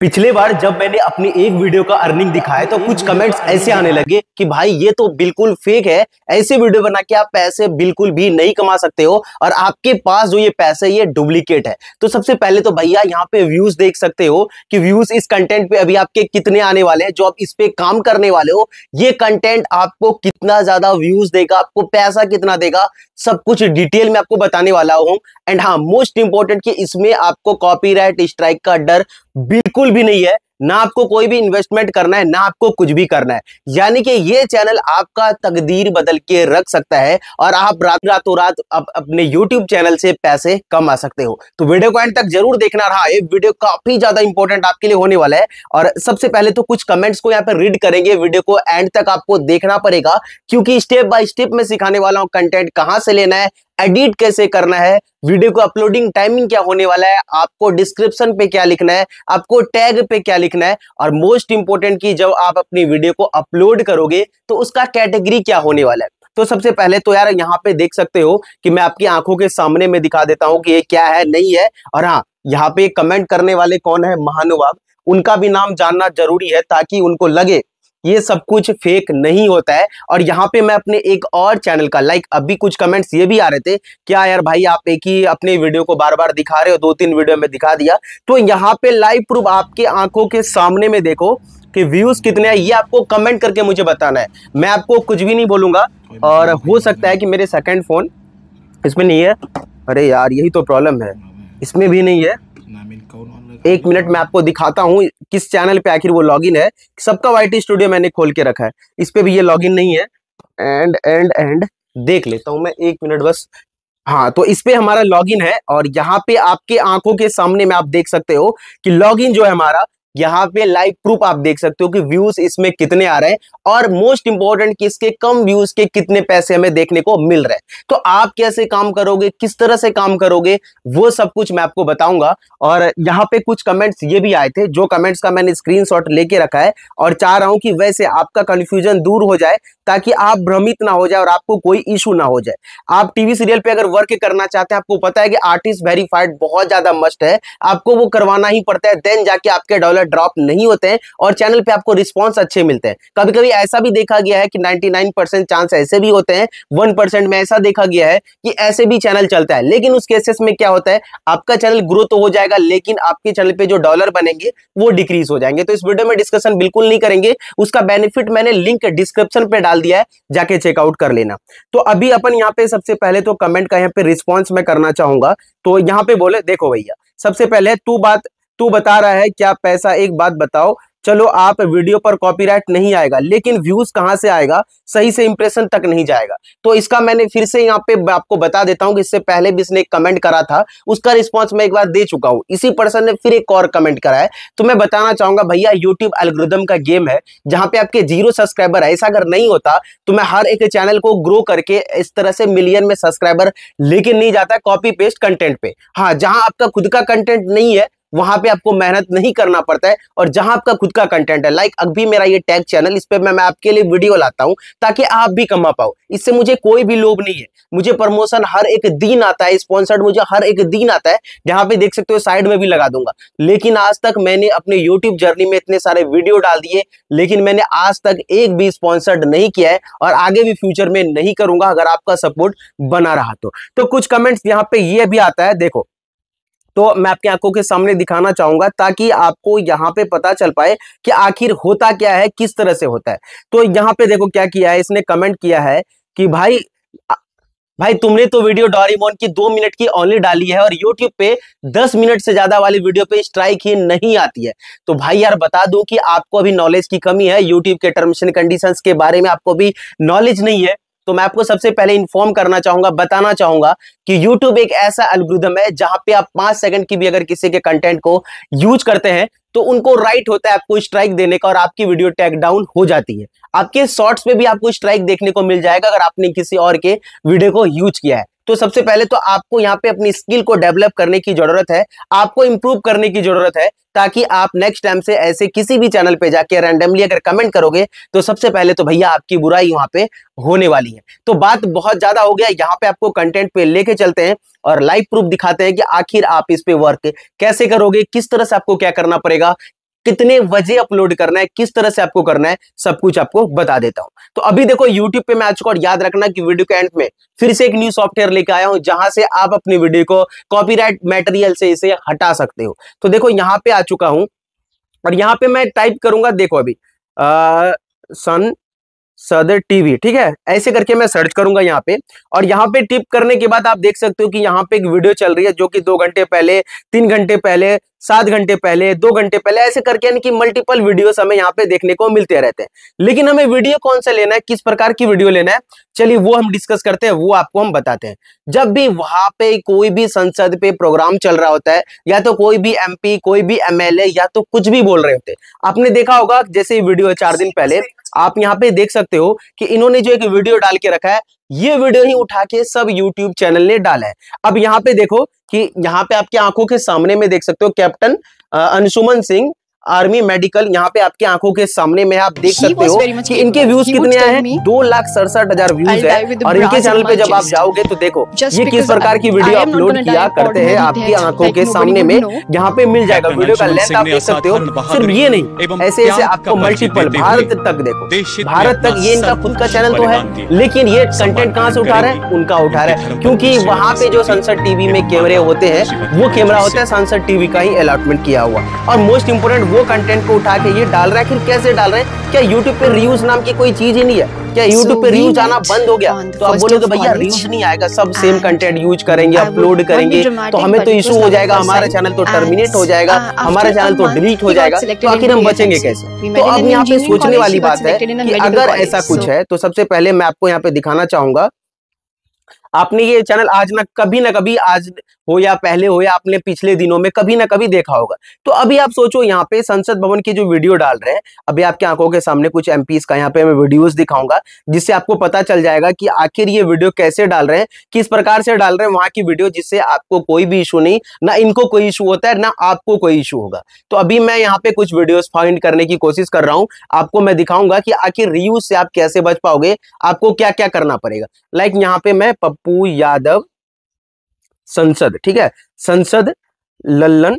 पिछले बार जब मैंने अपनी एक वीडियो का अर्निंग दिखाया तो कुछ कमेंट्स ऐसे आने लगे कि भाई ये तो बिल्कुल फेक है ऐसे वीडियो बना के आप पैसे बिल्कुल भी नहीं कमा सकते हो और आपके पास जो ये पैसे ये डुप्लीकेट है तो सबसे पहले तो भैया यहाँ पे व्यूज देख सकते हो कि व्यूज इस कंटेंट पे अभी आपके कितने आने वाले हैं जो आप इस पे काम करने वाले हो ये कंटेंट आपको कितना ज्यादा व्यूज देगा आपको पैसा कितना देगा सब कुछ डिटेल में आपको बताने वाला हूँ एंड हाँ मोस्ट इंपॉर्टेंट कि इसमें आपको कॉपी स्ट्राइक का डर बिल्कुल बिल्कुल भी नहीं है ना आपको कोई भी इन्वेस्टमेंट करना है ना आपको कुछ भी करना है यानी कि ये चैनल आपका तकदीर बदल के रख सकता है और आप रात रातों रात अप, अपने यूट्यूब चैनल से पैसे कमा सकते हो तो वीडियो को एंड तक जरूर देखना रहा है वीडियो काफी ज्यादा इंपॉर्टेंट आपके लिए होने वाला है और सबसे पहले तो कुछ कमेंट्स को यहाँ पर रीड करेंगे वीडियो को एंड तक आपको देखना पड़ेगा क्योंकि स्टेप बाय स्टेप में सिखाने वाला हूँ कंटेंट कहाँ से लेना है एडिट कैसे करना है वीडियो को अपलोडिंग टाइमिंग क्या होने वाला है आपको डिस्क्रिप्शन पे क्या लिखना है आपको टैग पे क्या लिखना है और मोस्ट इंपोर्टेंट की जब आप अपनी वीडियो को अपलोड करोगे तो उसका कैटेगरी क्या होने वाला है तो सबसे पहले तो यार यहाँ पे देख सकते हो कि मैं आपकी आंखों के सामने में दिखा देता हूँ कि ये क्या है नहीं है और हाँ यहाँ पे कमेंट करने वाले कौन है महानुभाव उनका भी नाम जानना जरूरी है ताकि उनको लगे ये सब कुछ फेक नहीं होता है और यहाँ पे मैं अपने एक और चैनल का लाइक अभी कुछ कमेंट्स ये भी आ रहे थे क्या यार भाई आप एक ही अपने वीडियो को बार बार दिखा रहे हो दो तीन वीडियो में दिखा दिया तो यहाँ पे लाइव प्रूफ आपके आंखों के सामने में देखो कि व्यूज कितने हैं ये आपको कमेंट करके मुझे बताना है मैं आपको कुछ भी नहीं बोलूंगा और हो सकता है कि मेरे सेकेंड फोन इसमें नहीं है अरे यार यही तो प्रॉब्लम है इसमें भी नहीं है एक मिनट मैं आपको दिखाता हूँ किस चैनल पे आखिर वो लॉग है सबका वाई स्टूडियो मैंने खोल के रखा है इस पे भी ये लॉग नहीं है एंड एंड एंड देख लेता हूँ मैं एक मिनट बस हाँ तो इस पे हमारा लॉगिन है और यहाँ पे आपके आंखों के सामने में आप देख सकते हो कि लॉगिन जो है हमारा यहाँ पे लाइक प्रूफ आप देख सकते हो कि व्यूज इसमें कितने आ रहे हैं और मोस्ट इंपॉर्टेंट कि इसके कम व्यूज के कितने पैसे हमें देखने को मिल रहे हैं तो आप कैसे काम करोगे किस तरह से काम करोगे वो सब कुछ मैं आपको बताऊंगा और यहाँ पे कुछ कमेंट्स ये भी आए थे जो कमेंट्स का मैंने स्क्रीन लेके रखा है और चाह रहा हूं कि वैसे आपका कंफ्यूजन दूर हो जाए ताकि आप भ्रमित ना हो जाए और आपको कोई इशू ना हो जाए आप टीवी सीरियल पे अगर वर्क करना चाहते हैं आपको पता है कि आर्टिस्ट वेरीफाइड बहुत ज्यादा मस्ट है आपको वो करवाना ही पड़ता है देन जाके आपके डॉलर ड्रॉप नहीं होते हैं और चैनल पे आपको रिस्पांस अच्छे मिलते हैं कभी कभी ऐसा भी देखा गया है कि 99 चांस ऐसे भी होते हैं 1 परसेंट में ऐसा देखा गया है कि ऐसे भी चैनल चलता है लेकिन उस केसेस में क्या होता है आपका चैनल ग्रो तो हो जाएगा लेकिन आपके चैनल पे जो डॉलर बनेंगे वो डिक्रीज हो जाएंगे तो इस वीडियो में डिस्कशन बिल्कुल नहीं करेंगे उसका बेनिफिट मैंने लिंक डिस्क्रिप्शन पर डाल दिया है जाके चेकआउट कर लेना तो अभी अपन यहाँ पे सबसे पहले तो कमेंट का यहाँ पे रिस्पॉन्स मैं करना चाहूंगा तो यहाँ पे बोले देखो भैया सबसे पहले तू बात तू बता रहा है क्या पैसा एक बात बताओ चलो आप वीडियो पर कॉपीराइट नहीं आएगा लेकिन व्यूज कहां से आएगा सही से इंप्रेशन तक नहीं जाएगा तो इसका मैंने फिर से यहाँ पे आपको बता देता हूं कि इससे पहले भी इसने एक कमेंट करा था उसका रिस्पॉन्स मैं एक बार दे चुका हूं इसी पर्सन ने फिर एक और कमेंट करा है तो मैं बताना चाहूंगा भैया यूट्यूब एलग्रिदम का गेम है जहाँ पे आपके जीरो सब्सक्राइबर है ऐसा अगर नहीं होता तो मैं हर एक चैनल को ग्रो करके इस तरह से मिलियन में सब्सक्राइबर लेकिन नहीं जाता कॉपी पेस्ट कंटेंट पे हाँ जहां आपका खुद का कंटेंट नहीं है वहां पे आपको मेहनत नहीं करना पड़ता है और जहां आपका खुद का कंटेंट है लाइक अभी मेरा ये टैग चैनल इस पर मैं, मैं आपके लिए वीडियो लाता हूं ताकि आप भी कमा पाओ इससे मुझे कोई भी लोभ नहीं है मुझे प्रमोशन हर एक दिन आता है स्पॉन्सर्ड मुझे हर एक दिन आता है जहां पे देख सकते हो साइड में भी लगा दूंगा लेकिन आज तक मैंने अपने यूट्यूब जर्नी में इतने सारे वीडियो डाल दिए लेकिन मैंने आज तक एक भी स्पॉन्सर्ड नहीं किया है और आगे भी फ्यूचर में नहीं करूंगा अगर आपका सपोर्ट बना रहा तो, तो कुछ कमेंट्स यहाँ पे ये भी आता है देखो तो मैं आपकी आंखों के सामने दिखाना चाहूंगा ताकि आपको यहां पे पता चल पाए कि आखिर होता क्या है किस तरह से होता है तो यहाँ पे देखो क्या किया है इसने कमेंट किया है कि भाई भाई तुमने तो वीडियो डॉरीमोन की दो मिनट की ओनली डाली है और यूट्यूब पे दस मिनट से ज्यादा वाली वीडियो पे स्ट्राइक ही नहीं आती है तो भाई यार बता दूं कि आपको अभी नॉलेज की कमी है यूट्यूब के टर्म्स एंड कंडीशंस के बारे में आपको अभी नॉलेज नहीं है तो मैं आपको सबसे पहले इन्फॉर्म करना चाहूंगा बताना चाहूंगा कि यूट्यूब एक ऐसा अलग्रुदम है जहां पे आप पांच सेकंड की भी अगर किसी के कंटेंट को यूज करते हैं तो उनको राइट होता है आपको स्ट्राइक देने का और आपकी वीडियो टैग डाउन हो जाती है आपके शॉर्ट्स पे भी आपको स्ट्राइक देखने को मिल जाएगा अगर आपने किसी और के वीडियो को यूज किया है तो सबसे पहले तो आपको यहाँ पे अपनी स्किल को डेवलप करने की जरूरत है आपको इंप्रूव करने की जरूरत है ताकि आप नेक्स्ट टाइम से ऐसे किसी भी चैनल पे जाके रैंडमली अगर कमेंट करोगे तो सबसे पहले तो भैया आपकी बुराई वहां पे होने वाली है तो बात बहुत ज्यादा हो गया यहाँ पे आपको कंटेंट पे लेके चलते हैं और लाइव प्रूफ दिखाते हैं कि आखिर आप इस पे वर्क कैसे करोगे किस तरह से आपको क्या करना पड़ेगा कितने वजह अपलोड करना है किस तरह से आपको करना है सब कुछ आपको बता देता हूं तो अभी देखो यूट्यूब पे मैं आ चुका और याद रखना कि वीडियो के एंड में फिर से एक न्यू सॉफ्टवेयर लेके आया हूं जहां से आप अपनी वीडियो को कॉपीराइट मटेरियल से इसे हटा सकते हो तो देखो यहां पे आ चुका हूं और यहाँ पे मैं टाइप करूंगा देखो अभी आ, सन सदर टीवी ठीक है ऐसे करके मैं सर्च करूंगा यहाँ पे और यहाँ पे टिप करने के बाद आप देख सकते हो कि यहाँ पे एक वीडियो चल रही है जो कि दो घंटे पहले तीन घंटे पहले सात घंटे पहले दो घंटे पहले ऐसे करके यानी कि मल्टीपल वीडियोस हमें यहाँ पे देखने को मिलते रहते हैं लेकिन हमें वीडियो कौन सा लेना है किस प्रकार की वीडियो लेना है चलिए वो हम डिस्कस करते हैं वो आपको हम बताते हैं जब भी वहां पे कोई भी संसद पे प्रोग्राम चल रहा होता है या तो कोई भी एम कोई भी एम या तो कुछ भी बोल रहे होते हैं आपने देखा होगा जैसे वीडियो चार दिन पहले आप यहाँ पे देख सकते हो कि इन्होंने जो एक वीडियो डाल के रखा है ये वीडियो ही उठा के सब यूट्यूब चैनल ने डाला है अब यहाँ पे देखो कि यहाँ पे आपकी आंखों के सामने में देख सकते हो captain Anshuman Singh army medical यहाँ पे आपकी आंखों के सामने में आप देख सकते हो कि इनके व्यूज कितने आए हैं दो लाख सड़सठ हजार व्यूज है और इनके चैनल पे जब आप जाओगे तो देखो ये किस प्रकार की वीडियो अपलोड किया करते हैं आपकी आंखों के सामने में यहाँ पे मिल जाएगा वीडियो का लेंथ आप देख सकते हो सिर्फ ये नहीं ऐसे ऐसे आपको मल्टीपल भारत तक देखो भारत तक ये इनका खुद का चैनल तो है लेकिन ये कंटेंट कहाँ से उठा रहे हैं उनका उठा रहे हैं क्यूँकी वहाँ पे जो संसद टीवी में कैमरे होते हैं वो कैमरा होता है संसद टीवी का ही अलॉटमेंट किया हुआ और मोस्ट इम्पोर्टेंट वो कंटेंट को उठा के ये डाल रहा है फिर कैसे डाल रहे हैं क्या यूट्यूब पे रील्स नाम की कोई चीज ही नहीं है क्या यूट्यूब पे रील्स आना बंद हो गया तो आप बोलोगे भैया रील्स नहीं आएगा सब सेम कंटेंट यूज करेंगे अपलोड करेंगे तो हमें तो इशू तो हो जाएगा हमारा चैनल तो टर्मिनेट हो जाएगा हमारा चैनल तो डिलीट हो जाएगा तो आखिर हम बचेंगे कैसे तो अब यहाँ पे सोचने वाली बात है कि अगर ऐसा कुछ है तो सबसे पहले मैं आपको यहाँ पे दिखाना चाहूंगा आपने ये चैनल आज ना कभी ना कभी आज हो या पहले हो या आपने पिछले दिनों में कभी ना कभी देखा होगा तो अभी आप सोचो यहाँ पे संसद भवन की जो वीडियो डाल रहे हैं अभी आपके आंखों के सामने कुछ एम का यहाँ पे मैं वीडियोस दिखाऊंगा जिससे आपको पता चल जाएगा कि आखिर ये वीडियो कैसे डाल रहे हैं किस प्रकार से डाल रहे हैं वहां की वीडियो जिससे आपको कोई भी इशू नहीं ना इनको कोई इशू होता है ना आपको कोई इशू होगा तो अभी मैं यहाँ पे कुछ वीडियोज फाइंड करने की कोशिश कर रहा हूँ आपको मैं दिखाऊंगा कि आखिर रियूज से आप कैसे बच पाओगे आपको क्या क्या करना पड़ेगा लाइक यहाँ पे मैं पप्पू यादव संसद ठीक है संसद लल्लन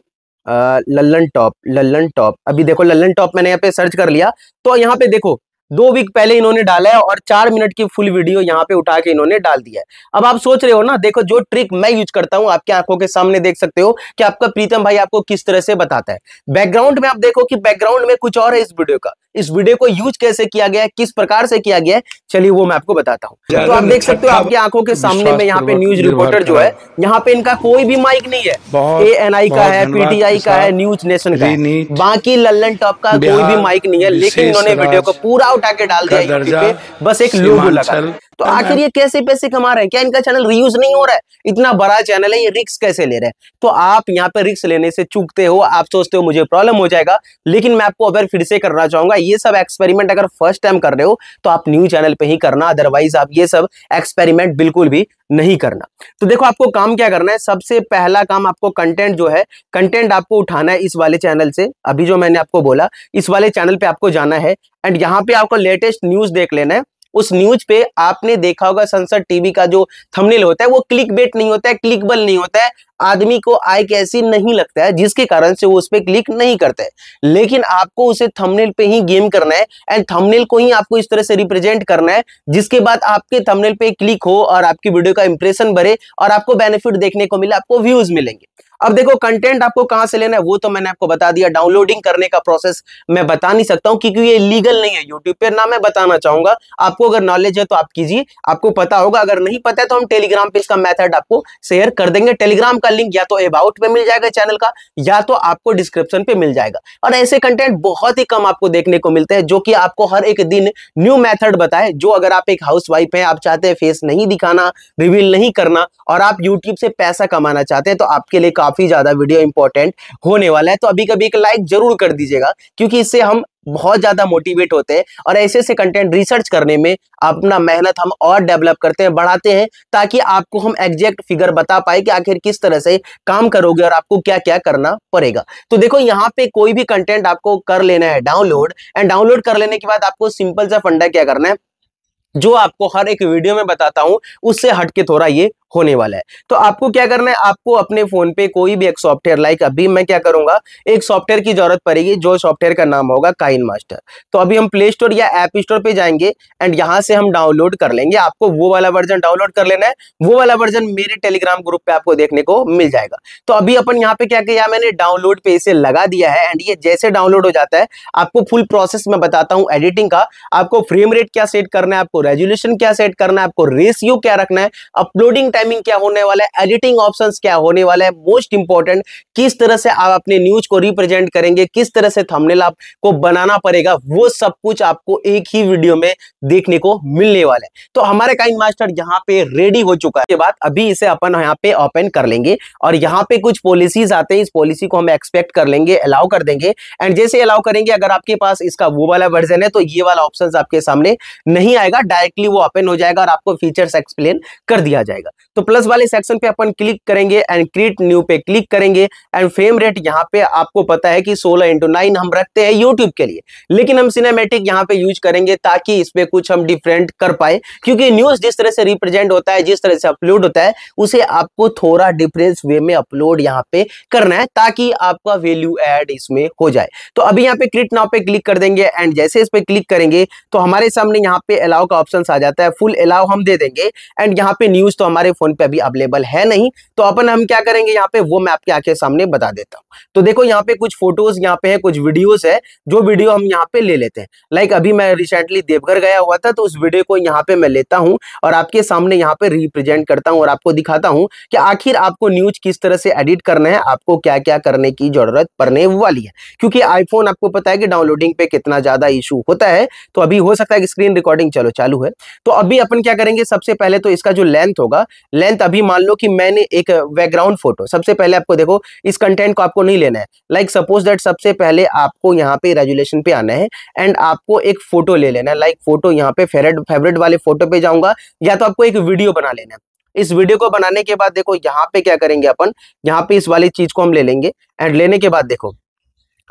लल्लन टॉप लल्लन टॉप अभी देखो लल्लन टॉप मैंने यहाँ पे सर्च कर लिया तो यहाँ पे देखो दो वीक पहले इन्होंने डाला है और चार मिनट की फुल वीडियो यहाँ पे उठा के इन्होंने डाल दिया है अब आप सोच रहे हो ना देखो जो ट्रिक मैं यूज करता हूँ आपकी आंखों के सामने देख सकते हो कि आपका प्रीतम भाई आपको किस तरह से बताता है बैकग्राउंड में आप देखो कि बैकग्राउंड में कुछ और है इस वीडियो का इस वीडियो को यूज कैसे किया गया है किस प्रकार से किया गया है चलिए वो मैं आपको बताता हूँ तो आप देख सकते हो अच्छा आपकी आंखों के सामने में यहाँ पे न्यूज रिपोर्टर जो है यहाँ पे इनका कोई भी माइक नहीं है ए एन आई का है पीटीआई का है न्यूज नेशन का बाकी लल्लन टॉप का कोई भी माइक नहीं है लेकिन उन्होंने वीडियो को पूरा उठा के डाल दिया बस एक लोगो लगा तो आखिर uh, ये कैसे पैसे कमा रहे हैं क्या इनका चैनल रियूज नहीं हो रहा है इतना बड़ा चैनल है ये रिक्स कैसे ले रहे हैं तो आप यहाँ पे रिक्स लेने से चूकते हो आप सोचते हो मुझे प्रॉब्लम हो जाएगा लेकिन मैं आपको अगर फिर से करना चाहूंगा ये सब एक्सपेरिमेंट अगर फर्स्ट टाइम कर रहे हो तो आप न्यू चैनल पर ही करना अदरवाइज आप ये सब एक्सपेरिमेंट बिल्कुल भी नहीं करना तो देखो आपको काम क्या करना है सबसे पहला काम आपको कंटेंट जो है कंटेंट आपको उठाना है इस वाले चैनल से अभी जो मैंने आपको बोला इस वाले चैनल पे आपको जाना है एंड यहाँ पे आपको लेटेस्ट न्यूज देख लेना है उस न्यूज पे आपने देखा होगा संसद टीवी का जो थंबनेल होता है वो क्लिक बेट नहीं होता है क्लिकबल नहीं होता है आदमी को आय कैसी नहीं लगता है जिसके कारण से वो उस पर क्लिक नहीं करते लेकिन आपको उसे थंबनेल पे ही गेम करना है एंड थंबनेल को ही आपको इस तरह से रिप्रेजेंट करना है जिसके बाद आपके थंबनेल पे क्लिक हो और आपकी वीडियो का इंप्रेशन बढ़े और आपको बेनिफिट देखने को मिले आपको व्यूज मिलेंगे अब देखो कंटेंट आपको कहां से लेना है वो तो मैंने आपको बता दिया डाउनलोडिंग करने का प्रोसेस मैं बता नहीं सकता हूं क्योंकि ये लीगल नहीं है यूट्यूब पे ना मैं बताना चाहूंगा आपको अगर नॉलेज है तो आप कीजिए आपको पता होगा अगर नहीं पता है तो हम टेलीग्राम पे इसका मेथड आपको शेयर कर देंगे टेलीग्राम का का लिंक या तो अबाउट में मिल जाएगा चैनल का या तो आपको डिस्क्रिप्शन पे मिल जाएगा और ऐसे कंटेंट बहुत ही कम आपको देखने को मिलते हैं जो कि आपको हर एक दिन न्यू मेथड बताए जो अगर आप एक हाउस वाइफ है आप चाहते हैं फेस नहीं दिखाना रिवील नहीं करना और आप यूट्यूब से पैसा कमाना चाहते हैं तो आपके लिए काफी ज्यादा वीडियो इंपॉर्टेंट होने वाला है तो अभी कभी एक लाइक जरूर कर दीजिएगा क्योंकि इससे हम बहुत ज्यादा मोटिवेट होते हैं और ऐसे ऐसे कंटेंट रिसर्च करने में अपना मेहनत हम और डेवलप करते हैं बढ़ाते हैं ताकि आपको हम एग्जैक्ट फिगर बता पाए कि आखिर किस तरह से काम करोगे और आपको क्या क्या करना पड़ेगा तो देखो यहाँ पे कोई भी कंटेंट आपको कर लेना है डाउनलोड एंड डाउनलोड कर लेने के बाद आपको सिंपल सा फंडा क्या करना है जो आपको हर एक वीडियो में बताता हूं उससे हटके थोड़ा ये होने वाला है तो आपको क्या करना है आपको अपने फोन पे कोई भी एक सॉफ्टवेयर लाइक अभी मैं क्या करूंगा एक सॉफ्टवेयर की जरूरत पड़ेगी जो सॉफ्टवेयर का नाम होगा काइन मास्टर तो अभी हम प्ले स्टोर या एप स्टोर पे जाएंगे एंड यहाँ से हम डाउनलोड कर लेंगे आपको वो वाला वर्जन डाउनलोड कर लेना है वो वाला वर्जन मेरे टेलीग्राम ग्रुप पे आपको देखने को मिल जाएगा तो अभी अपन यहाँ पे क्या किया मैंने डाउनलोड पे इसे लगा दिया है एंड ये जैसे डाउनलोड हो जाता है आपको फुल प्रोसेस में बताता हूँ एडिटिंग का आपको फ्रेम रेट क्या सेट करना है आपको रेजुलेशन क्या सेट करना है आपको रेशियो क्या रखना है अपलोडिंग टाइमिंग क्या होने वाला है एडिटिंग ऑप्शंस क्या होने वाला है मोस्ट इंपॉर्टेंट किस तरह से आप अपने न्यूज को रिप्रेजेंट करेंगे किस तरह से थंबनेल आपको बनाना पड़ेगा वो सब कुछ आपको एक ही वीडियो में देखने को मिलने वाला है तो हमारे काइन मास्टर यहाँ पे रेडी हो चुका है के बाद अभी इसे अपन यहाँ पे ओपन कर लेंगे और यहाँ पे कुछ पॉलिसीज आते हैं इस पॉलिसी को हम एक्सपेक्ट कर लेंगे अलाउ कर देंगे एंड जैसे अलाउ करेंगे अगर आपके पास इसका वो वाला वर्जन है तो ये वाला ऑप्शन आपके सामने नहीं आएगा डायरेक्टली वो ओपन हो जाएगा और आपको फीचर्स एक्सप्लेन कर दिया जाएगा तो प्लस वाले सेक्शन पे अपन क्लिक करेंगे एंड क्रिएट न्यू पे क्लिक करेंगे एंड फ्रेम रेट यहाँ पे आपको पता है कि 16 इंटू नाइन हम रखते हैं यूट्यूब के लिए लेकिन हम सिनेमेटिक यहाँ पे यूज करेंगे ताकि इस पर कुछ हम डिफरेंट कर पाए क्योंकि न्यूज जिस तरह से रिप्रेजेंट होता है जिस तरह से अपलोड होता है उसे आपको थोड़ा डिफरेंस वे में अपलोड यहाँ पे करना है ताकि आपका वैल्यू एड इसमें हो जाए तो अभी यहाँ पे क्रिएट नाव पे क्लिक कर देंगे एंड जैसे इस पर क्लिक करेंगे तो हमारे सामने यहाँ पे अलाउ का ऑप्शन आ जाता है फुल अलाउ हम दे देंगे एंड यहाँ पे न्यूज तो हमारे फोन फोन पे अभी अवेलेबल है नहीं तो अपन हम क्या करेंगे यहाँ पे वो मैं आपके आंखें सामने बता देता हूँ तो देखो यहाँ पे कुछ फोटोज यहाँ पे है कुछ वीडियोस है जो वीडियो हम यहाँ पे ले लेते हैं लाइक अभी मैं रिसेंटली देवघर गया हुआ था तो उस वीडियो को यहाँ पे मैं लेता हूँ और आपके सामने यहाँ पे रिप्रेजेंट करता हूँ और आपको दिखाता हूँ कि आखिर आपको न्यूज किस तरह से एडिट करना है आपको क्या क्या करने की जरूरत पड़ने वाली है क्योंकि आईफोन आपको पता है कि डाउनलोडिंग पे कितना ज्यादा इशू होता है तो अभी हो सकता है कि स्क्रीन रिकॉर्डिंग चलो चालू है तो अभी अपन क्या करेंगे सबसे पहले तो इसका जो लेंथ होगा लेंथ अभी मान लो कि मैंने एक बैकग्राउंड फोटो सबसे पहले आपको देखो इस कंटेंट को आपको नहीं लेना है लाइक सपोज दैट सबसे पहले आपको यहाँ पे रेजुलेशन पे आना है एंड आपको एक फोटो ले लेना है लाइक फोटो यहाँ पे फेवरेट फेवरेट वाले फोटो पे जाऊंगा या तो आपको एक वीडियो बना लेना है इस वीडियो को बनाने के बाद देखो यहाँ पे क्या करेंगे अपन यहाँ पे इस वाली चीज को हम ले लेंगे एंड लेने के बाद देखो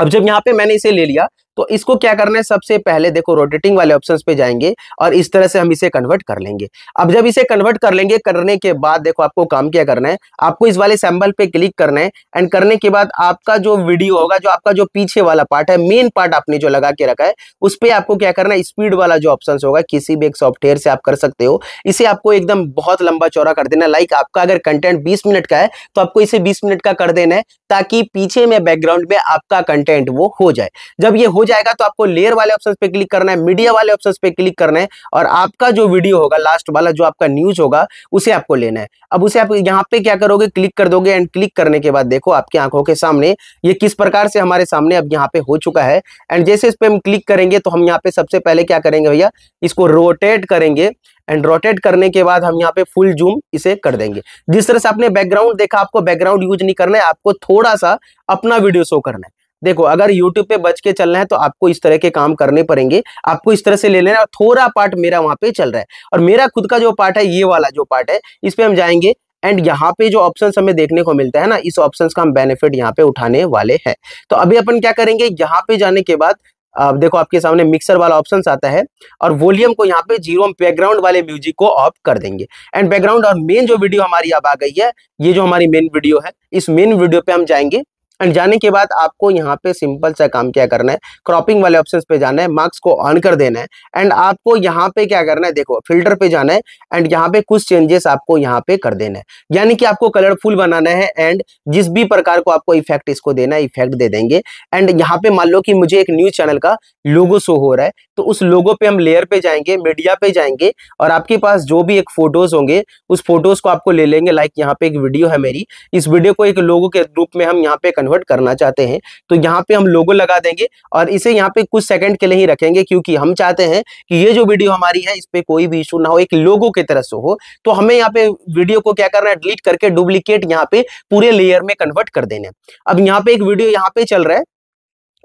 अब जब यहाँ पे मैंने इसे ले लिया तो इसको क्या करना है सबसे पहले देखो रोटेटिंग वाले ऑप्शन पे जाएंगे और इस तरह से हम इसे कन्वर्ट कर लेंगे अब जब इसे कन्वर्ट कर लेंगे करने के बाद देखो आपको काम क्या करना है आपको इस वाले सैम्बल पे क्लिक करना है एंड करने के बाद आपका जो वीडियो होगा जो आपका जो पीछे वाला पार्ट है मेन पार्ट आपने जो लगा के रखा है उस पर आपको क्या करना है स्पीड वाला जो ऑप्शन होगा किसी भी एक सॉफ्टवेयर से आप कर सकते हो इसे आपको एकदम बहुत लंबा चौरा कर देना लाइक आपका अगर कंटेंट बीस मिनट का है तो आपको इसे बीस मिनट का कर देना है ताकि पीछे में बैकग्राउंड में आपका कंटेंट वो हो जाए जब ये हो जाएगा तो आपको लेयर वाले ऑप्शन पे क्लिक करना है मीडिया वाले ऑप्शन पे क्लिक करना है और आपका जो वीडियो होगा लास्ट वाला जो आपका न्यूज होगा उसे आपको लेना है अब उसे आप यहाँ पे क्या करोगे क्लिक कर दोगे एंड क्लिक करने के बाद देखो आपकी आंखों के सामने ये किस प्रकार से हमारे सामने अब यहाँ पे हो चुका है एंड जैसे इस पर हम क्लिक करेंगे तो हम यहाँ पे सबसे पहले क्या करेंगे भैया इसको रोटेट करेंगे एंड रोटेट करने के बाद हम यहाँ पे फुल जूम इसे कर देंगे जिस तरह से आपने बैकग्राउंड देखा आपको बैकग्राउंड यूज नहीं करना है आपको थोड़ा सा अपना वीडियो शो करना है देखो अगर YouTube पे बच के चलना है तो आपको इस तरह के काम करने पड़ेंगे आपको इस तरह से ले लेना थोड़ा पार्ट मेरा वहां पे चल रहा है और मेरा खुद का जो पार्ट है ये वाला जो पार्ट है इस पर हम जाएंगे एंड यहाँ पे जो ऑप्शन हमें देखने को मिलता है ना इस ऑप्शन का हम बेनिफिट यहाँ पे उठाने वाले है तो अभी अपन क्या करेंगे यहाँ पे जाने के बाद आप देखो आपके सामने मिक्सर वाला ऑप्शन आता है और वॉल्यूम को यहाँ पे जीरो बैकग्राउंड वाले म्यूजिक को ऑफ कर देंगे एंड बैकग्राउंड और मेन जो वीडियो हमारी अब आ गई है ये जो हमारी मेन वीडियो है इस मेन वीडियो पे हम जाएंगे एंड जाने के बाद आपको यहाँ पे सिंपल सा काम क्या करना है क्रॉपिंग वाले ऑप्शन पे जाना है मार्क्स को ऑन कर देना है एंड आपको यहाँ पे क्या करना है देखो फिल्टर पे जाना है एंड यहाँ पे कुछ चेंजेस आपको यहाँ पे कर देना है यानी कि आपको कलरफुल बनाना है एंड जिस भी प्रकार को आपको इफेक्ट इसको देना है इफेक्ट दे देंगे एंड यहाँ पे मान लो कि मुझे एक न्यूज चैनल का लोगो शो हो रहा है तो उस लोगो पे हम लेयर पे जाएंगे मीडिया पे जाएंगे और आपके पास जो भी एक फोटोज होंगे उस फोटोज को आपको ले लेंगे लाइक यहाँ पे एक वीडियो है मेरी इस वीडियो को एक लोगो के रूप में हम यहाँ पे कन्वर्ट करना चाहते हैं तो यहाँ पे हम लोगो लगा देंगे और इसे यहाँ पे कुछ सेकंड के लिए ही रखेंगे क्योंकि हम चाहते हैं कि ये जो वीडियो हमारी है इस पर कोई भी इशू ना हो एक लोगो की तरह से हो तो हमें यहाँ पे वीडियो को क्या करना है डिलीट करके डुप्लीकेट यहाँ पे पूरे लेयर में कन्वर्ट कर देना है अब यहाँ पे एक वीडियो यहाँ पे चल रहा है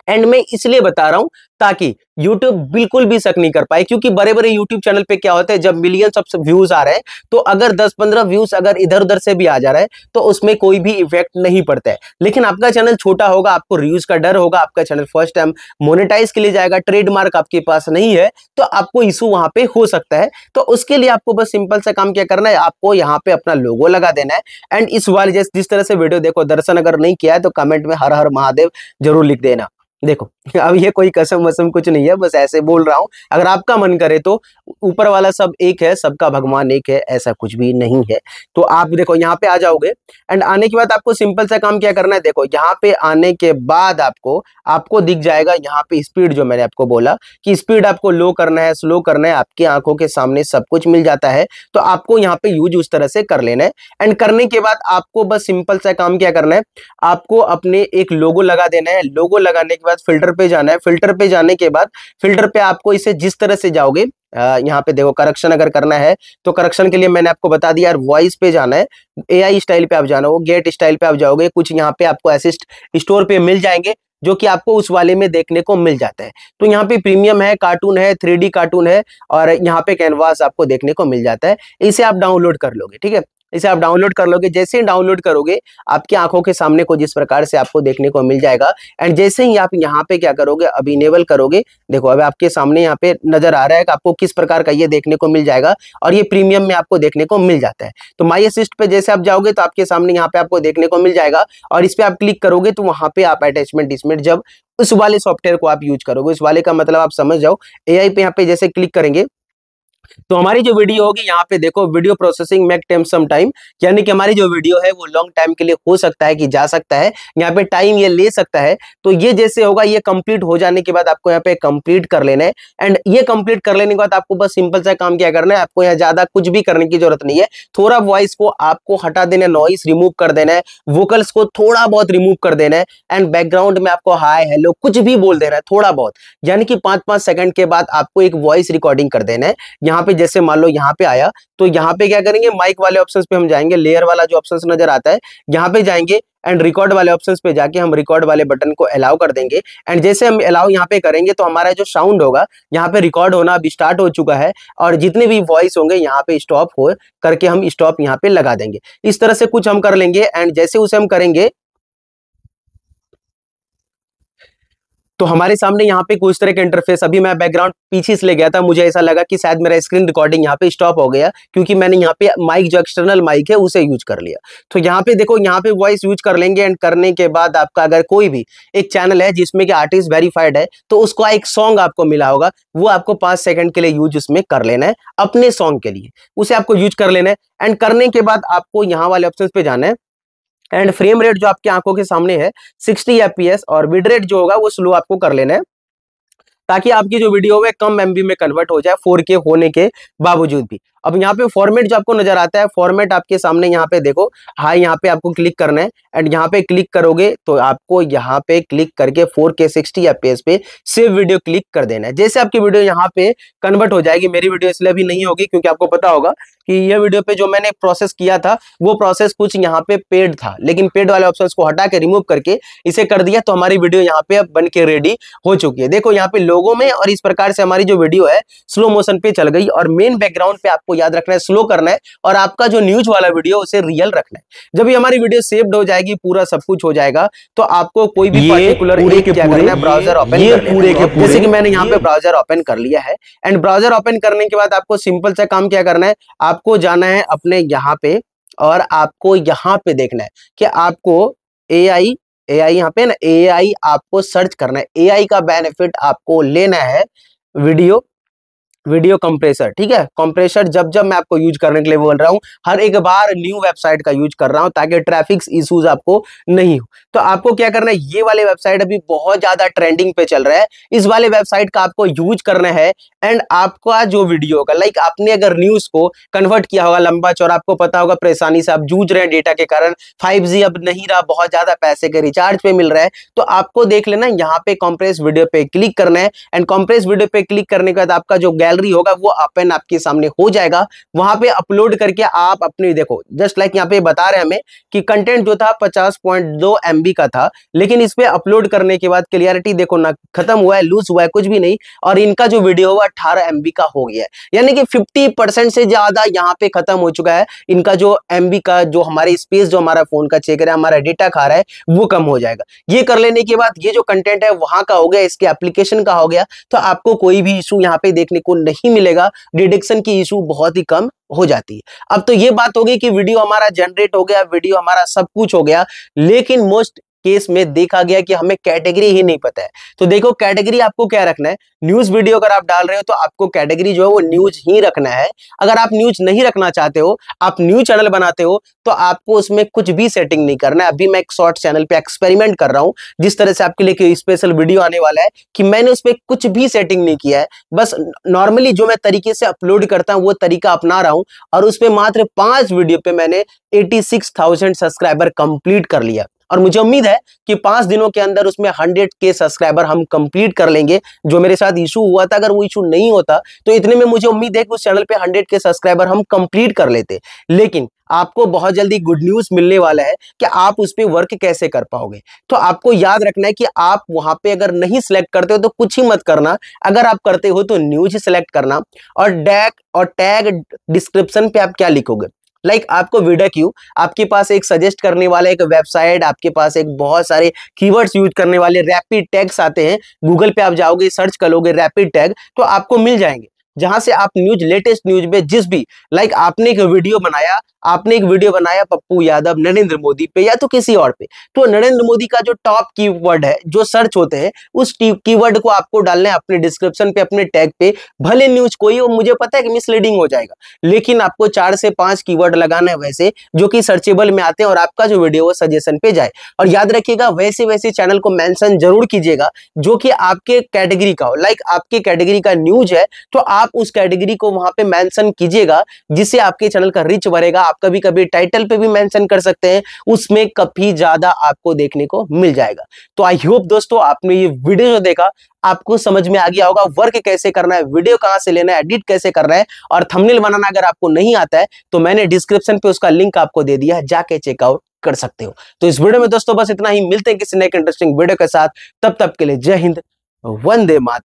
एंड में इसलिए बता रहा हूं ताकि YouTube बिल्कुल भी शक नहीं कर पाए क्योंकि बड़े बड़े YouTube चैनल पे क्या होता है जब मिलियन सब व्यूज आ रहे हैं तो अगर 10-15 व्यूज अगर इधर उधर से भी आ जा रहा है तो उसमें कोई भी इफेक्ट नहीं पड़ता है लेकिन आपका चैनल छोटा होगा आपको रिव्यूज का डर होगा आपका चैनल फर्स्ट टाइम मोनिटाइज के लिए जाएगा ट्रेडमार्क आपके पास नहीं है तो आपको इशू वहां पर हो सकता है तो उसके लिए आपको बस सिंपल सा काम क्या करना है आपको यहाँ पे अपना लोगो लगा देना है एंड इस वाले जिस तरह से वीडियो देखो दर्शन अगर नहीं किया है तो कमेंट में हर हर महादेव जरूर लिख देना देखो अब ये कोई कसम वसम कुछ नहीं है बस ऐसे बोल रहा हूँ अगर आपका मन करे तो ऊपर वाला सब एक है सबका भगवान एक है ऐसा कुछ भी नहीं है तो आप देखो यहाँ पे आ जाओगे एंड आने के बाद आपको सिंपल सा काम क्या करना है देखो यहाँ पे आने के बाद आपको आपको दिख जाएगा यहाँ पे स्पीड जो मैंने आपको बोला कि स्पीड आपको लो करना है स्लो करना है आपकी आंखों के सामने सब कुछ मिल जाता है तो आपको यहाँ पे यूज उस तरह से कर लेना है एंड करने के बाद आपको बस सिंपल सा काम क्या करना है आपको अपने एक लोगो लगा देना है लोगो लगाने के बाद फिल्टर फिल्टर पे जाना है फिल्टर पे जाने के बाद फिल्टर पे आपको इसे जिस तरह से जाओगे यहाँ पे देखो करेक्शन अगर करना है तो करेक्शन के लिए मैंने आपको बता दिया यार वॉइस पे जाना है एआई स्टाइल पे आप जाना हो गेट स्टाइल पे आप जाओगे कुछ यहाँ पे आपको असिस्ट स्टोर पे मिल जाएंगे जो कि आपको उस वाले में देखने को मिल जाता है तो यहाँ पे प्रीमियम है कार्टून है थ्री कार्टून है और यहाँ पे कैनवास आपको देखने को मिल जाता है इसे आप डाउनलोड कर लोगे ठीक है इसे आप डाउनलोड कर लोगे जैसे ही डाउनलोड करोगे आपकी आंखों के सामने को जिस प्रकार से आपको देखने को मिल जाएगा एंड जैसे ही आप यहाँ पे क्या करोगे अब इनेबल करोगे देखो अब आपके सामने यहाँ पे नजर आ रहा है कि आपको किस प्रकार का ये देखने को मिल जाएगा और ये प्रीमियम में आपको देखने को मिल जाता है तो माई असिस्ट पे जैसे आप जाओगे तो आपके सामने यहाँ पे आपको देखने को मिल जाएगा और इस पर आप क्लिक करोगे तो वहां पे आप अटैचमेंट इसमें जब उस वाले सॉफ्टवेयर को आप यूज करोगे उस वाले का मतलब आप समझ जाओ एआई पे यहाँ पे जैसे क्लिक करेंगे तो हमारी जो वीडियो होगी यहाँ पे देखो video processing make take some time यानी कि हमारी जो वीडियो है वो लॉन्ग टाइम के लिए हो सकता है कि जा सकता है यहाँ पे टाइम ये ले सकता है तो ये जैसे होगा ये कंप्लीट हो जाने के बाद आपको यहाँ पे कंप्लीट कर लेना है एंड ये कंप्लीट कर लेने के बाद आपको बस सिंपल सा काम क्या करना है आपको यहाँ ज्यादा कुछ भी करने की जरूरत नहीं है थोड़ा वॉइस को आपको हटा देना है नॉइस रिमूव कर देना है वोकल्स को थोड़ा बहुत रिमूव कर देना है एंड बैकग्राउंड में आपको हाय हेलो कुछ भी बोल देना है थोड़ा बहुत यानी कि पांच पांच सेकंड के बाद आपको एक वॉइस रिकॉर्डिंग कर देना है यहाँ पे जैसे मान लो यहाँ पे आया तो यहाँ पे क्या करेंगे माइक वाले ऑप्शन पे हम जाएंगे लेयर वाला जो ऑप्शन नजर आता है यहाँ पे जाएंगे एंड रिकॉर्ड वाले ऑप्शंस पे जाके हम रिकॉर्ड वाले बटन को अलाउ कर देंगे एंड जैसे हम अलाउ यहाँ पे करेंगे तो हमारा जो साउंड होगा यहाँ पे रिकॉर्ड होना अभी स्टार्ट हो चुका है और जितने भी वॉइस होंगे यहाँ पे स्टॉप हो करके हम स्टॉप यहाँ पे लगा देंगे इस तरह से कुछ हम कर लेंगे एंड जैसे उसे हम करेंगे तो हमारे सामने यहाँ पे कुछ तरह का इंटरफेस अभी मैं बैकग्राउंड पीछे से ले गया था मुझे ऐसा लगा कि शायद मेरा स्क्रीन रिकॉर्डिंग यहाँ पे स्टॉप हो गया क्योंकि मैंने यहाँ पे माइक जो एक्सटर्नल माइक है उसे यूज कर लिया तो यहाँ पे देखो यहाँ पे वॉइस यूज कर लेंगे एंड करने के बाद आपका अगर कोई भी एक चैनल है जिसमें कि आर्टिस्ट वेरीफाइड है तो उसका एक सॉन्ग आपको मिला होगा वो आपको पांच सेकंड के लिए यूज उसमें कर लेना है अपने सॉन्ग के लिए उसे आपको यूज कर लेना है एंड करने के बाद आपको यहाँ वाले ऑप्शन पे जाना है एंड फ्रेम रेट जो आपकी आंखों के सामने है सिक्सटी एफ और बिड रेट जो होगा वो स्लो आपको कर लेना है ताकि आपकी जो वीडियो है कम एमबी में कन्वर्ट हो जाए 4K होने के बावजूद भी अब यहाँ पे फॉर्मेट जो आपको नजर आता है फॉर्मेट आपके सामने यहाँ पे देखो हाई यहाँ पे आपको क्लिक करना है एंड यहाँ पे क्लिक करोगे तो आपको यहाँ पे क्लिक करके फोर के सिक्सटी पेज पे सेव वीडियो क्लिक कर देना है जैसे आपकी वीडियो यहाँ पे कन्वर्ट हो जाएगी मेरी वीडियो इसलिए अभी नहीं होगी क्योंकि आपको पता होगा कि यह वीडियो पे जो मैंने प्रोसेस किया था वो प्रोसेस कुछ यहाँ पे पेड था लेकिन पेड वाले ऑप्शन को हटा के रिमूव करके इसे कर दिया तो हमारी वीडियो यहाँ पे अब बन के रेडी हो चुकी है देखो यहाँ पे लोगों में और इस प्रकार से हमारी जो वीडियो है स्लो मोशन पे चल गई और मेन बैकग्राउंड पे आपको आपको याद रखना है स्लो करना है और आपका जो न्यूज वाला वीडियो उसे रियल रखना है जब ये हमारी वीडियो सेव्ड हो जाएगी पूरा सब कुछ हो जाएगा तो आपको कोई भी पर्टिकुलर ब्राउजर ओपन जैसे कि मैंने यहाँ पे ब्राउजर ओपन कर लिया है एंड ब्राउजर ओपन करने के बाद आपको सिंपल सा काम क्या करना है आपको जाना है अपने यहाँ पे और आपको यहाँ पे देखना है कि आपको ए आई ए आई यहाँ पे ना ए आई आपको सर्च करना है ए आई का बेनिफिट आपको लेना है वीडियो वीडियो कंप्रेसर ठीक है कंप्रेसर जब जब मैं आपको यूज करने के लिए बोल रहा हूँ हर एक बार न्यू वेबसाइट का यूज कर रहा हूँ ताकि ट्रैफिक इशूज आपको नहीं हो तो आपको क्या करना है ये वाले वेबसाइट अभी बहुत ज्यादा ट्रेंडिंग पे चल रहा है इस वाले वेबसाइट का आपको यूज करना है एंड आपका जो वीडियो होगा लाइक आपने अगर न्यूज को कन्वर्ट किया होगा लंबा चौर आपको पता होगा परेशानी से आप जूझ रहे हैं डेटा के कारण फाइव अब नहीं रहा बहुत ज्यादा पैसे के रिचार्ज पे मिल रहा है तो आपको देख लेना यहाँ पे कॉम्प्रेस वीडियो पे क्लिक करना है एंड कॉम्प्रेस वीडियो पे क्लिक करने के बाद आपका जो गैल गैलरी होगा वो ओपन आपके सामने हो जाएगा वहां पे अपलोड करके आप अपने देखो जस्ट लाइक यहाँ पे बता रहे हमें कि कंटेंट जो था पचास पॉइंट दो एमबी का था लेकिन इस पे अपलोड करने के बाद क्लियरिटी देखो ना खत्म हुआ है लूज हुआ है कुछ भी नहीं और इनका जो वीडियो हुआ अठारह एमबी का हो गया है यानी कि फिफ्टी से ज्यादा यहाँ पे खत्म हो चुका है इनका जो एमबी का जो हमारे स्पेस जो हमारा फोन का चेक रहा है हमारा डेटा खा रहा है वो कम हो जाएगा ये कर लेने के बाद ये जो कंटेंट है वहां का हो गया इसके एप्लीकेशन का हो गया तो आपको कोई भी इशू यहाँ पे देखने को नहीं मिलेगा डिडिक्शन की इशू बहुत ही कम हो जाती है अब तो ये बात होगी कि वीडियो हमारा जनरेट हो गया वीडियो हमारा सब कुछ हो गया लेकिन मोस्ट केस में देखा गया कि हमें कैटेगरी ही नहीं पता है तो देखो कैटेगरी आपको क्या रखना है न्यूज वीडियो अगर आप डाल रहे हो तो आपको कैटेगरी जो है वो न्यूज ही रखना है अगर आप न्यूज नहीं रखना चाहते हो आप न्यूज चैनल बनाते हो तो आपको उसमें कुछ भी सेटिंग नहीं करना है अभी मैं एक शॉर्ट चैनल पर एक्सपेरिमेंट कर रहा हूँ जिस तरह से आपके लिए स्पेशल वीडियो आने वाला है कि मैंने उस पर कुछ भी सेटिंग नहीं किया है बस नॉर्मली जो मैं तरीके से अपलोड करता हूँ वो तरीका अपना रहा हूँ और उस पर मात्र पांच वीडियो पे मैंने एटी सब्सक्राइबर कंप्लीट कर लिया और मुझे उम्मीद है कि पांच दिनों के अंदर उसमें हंड्रेड के सब्सक्राइबर हम कंप्लीट कर लेंगे जो मेरे साथ इशू हुआ था अगर वो इशू नहीं होता तो इतने में मुझे उम्मीद है कि उस चैनल पे हंड्रेड के सब्सक्राइबर हम कंप्लीट कर लेते लेकिन आपको बहुत जल्दी गुड न्यूज मिलने वाला है कि आप उस पर वर्क कैसे कर पाओगे तो आपको याद रखना है कि आप वहां पे अगर नहीं सिलेक्ट करते हो तो कुछ ही मत करना अगर आप करते हो तो न्यूज सिलेक्ट करना और डैक और टैग डिस्क्रिप्शन पे आप क्या लिखोगे लाइक like आपको वीडियो क्यू आपके पास एक सजेस्ट करने वाला एक वेबसाइट आपके पास एक बहुत सारे कीवर्ड्स यूज करने वाले रैपिड टैग्स आते हैं गूगल पे आप जाओगे सर्च करोगे रैपिड टैग तो आपको मिल जाएंगे जहां से आप न्यूज लेटेस्ट न्यूज में जिस भी लाइक आपने एक वीडियो बनाया आपने एक वीडियो बनाया पप्पू यादव नरेंद्र मोदी पे या तो किसी और पे तो नरेंद्र मोदी का जो टॉप कीवर्ड है जो सर्च होते हैं उस कीवर्ड को आपको डालना है अपने डिस्क्रिप्शन पे अपने टैग पे भले न्यूज कोई हो मुझे पता है कि मिसलीडिंग हो जाएगा लेकिन आपको चार से पांच वर्ड लगाना है वैसे जो कि सर्चेबल में आते हैं और आपका जो वीडियो वो सजेशन पे जाए और याद रखिएगा वैसे वैसे चैनल को मैंशन जरूर कीजिएगा जो कि आपके कैटेगरी का हो लाइक आपके कैटेगरी का न्यूज है तो आप आप उस कैटेगरी को वहां पे मेंशन कीजिएगा जिससे आपके चैनल का रिच बढ़ेगा आप कभी कभी टाइटल पे भी मेंशन कर सकते हैं उसमें कभी ज्यादा आपको देखने को मिल जाएगा तो आई होप दोस्तों आपने ये वीडियो जो देखा आपको समझ में आ गया होगा वर्क कैसे करना है वीडियो कहां से लेना है एडिट कैसे करना है और थंबनेल बनाना अगर आपको नहीं आता है तो मैंने डिस्क्रिप्शन पे उसका लिंक आपको दे दिया है जाके चेकआउट कर सकते हो तो इस वीडियो में दोस्तों बस इतना ही मिलते हैं किसी नए इंटरेस्टिंग वीडियो के साथ तब तब के लिए जय हिंद वंदे मात